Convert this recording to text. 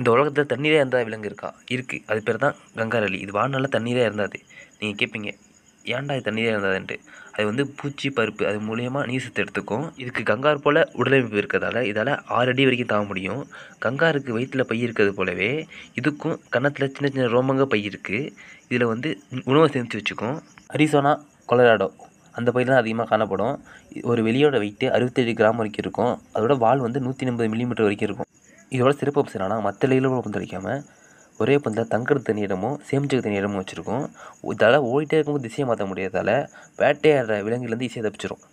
இந்த உலகத்தில் தண்ணீரே இருந்தால் விலங்கு இருக்கா இருக்குது அது பேர் தான் கங்காரலி இது வாழ்நாளில் தண்ணீரே இருந்தாது நீங்கள் கேட்பீங்க ஏன்டா இது தண்ணீரே இருந்தாதுன்ட்டு அது வந்து பூச்சி பருப்பு அது மூலியமாக நீர் சத்து எடுத்துக்கும் இதுக்கு கங்கார் போல் உடலமைப்பு இருக்கிறதால இதால் ஆறு அடி வரைக்கும் தாங்க முடியும் கங்காருக்கு வயிற்றில் பை இருக்கிறது போலவே இதுக்கும் கன்னத்தில் சின்ன சின்ன ரோமங்க பை இருக்குது இதில் வந்து உணவை சேமித்து வச்சுக்கும் அரிசோனா கொலராடோ அந்த பயிர் தான் அதிகமாக காணப்படும் ஒரு வெளியோட வெயிட்டு அறுபத்தேழு கிராம் வரைக்கும் இருக்கும் அதோட வால் வந்து நூற்றி ஐம்பது மில்லிமீட்டர் வரைக்கும் இருக்கும் இதோட சிறப்பு அம்சம் என்னன்னா மற்ற பந்து அடிக்காம ஒரே பந்தை தங்குறது தனி இடமும் சேமிச்சுக்க தனி இடமும் வச்சுருக்கும் இதால் ஓடிட்டே இருக்கும்போது திசையை மாற்ற முடியாதால வேட்டையாடுற விலங்குலேருந்து ஈஸியாக தப்பிச்சிடும்